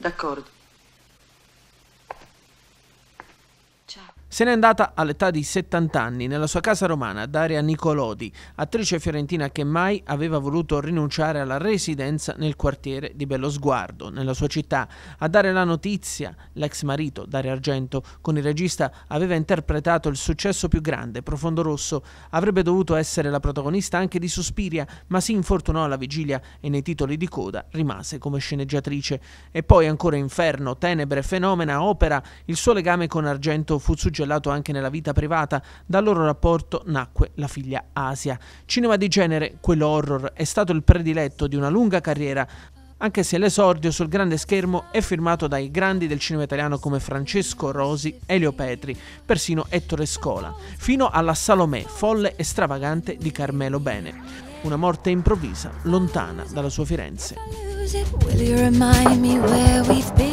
D'accordo. Se n'è andata all'età di 70 anni nella sua casa romana Daria Nicolodi, attrice fiorentina che mai aveva voluto rinunciare alla residenza nel quartiere di Bellosguardo, nella sua città. A dare la notizia, l'ex marito Dario Argento con il regista aveva interpretato il successo più grande, Profondo Rosso. Avrebbe dovuto essere la protagonista anche di Suspiria, ma si infortunò alla vigilia e nei titoli di coda rimase come sceneggiatrice. E poi ancora Inferno, Tenebre, Fenomena, Opera, il suo legame con Argento fu suggellato anche nella vita privata, dal loro rapporto nacque la figlia Asia. Cinema di genere, quello horror, è stato il prediletto di una lunga carriera, anche se l'esordio sul grande schermo è firmato dai grandi del cinema italiano come Francesco Rosi, Elio Petri, persino Ettore Scola, fino alla Salomè, folle e stravagante di Carmelo Bene. Una morte improvvisa, lontana dalla sua Firenze.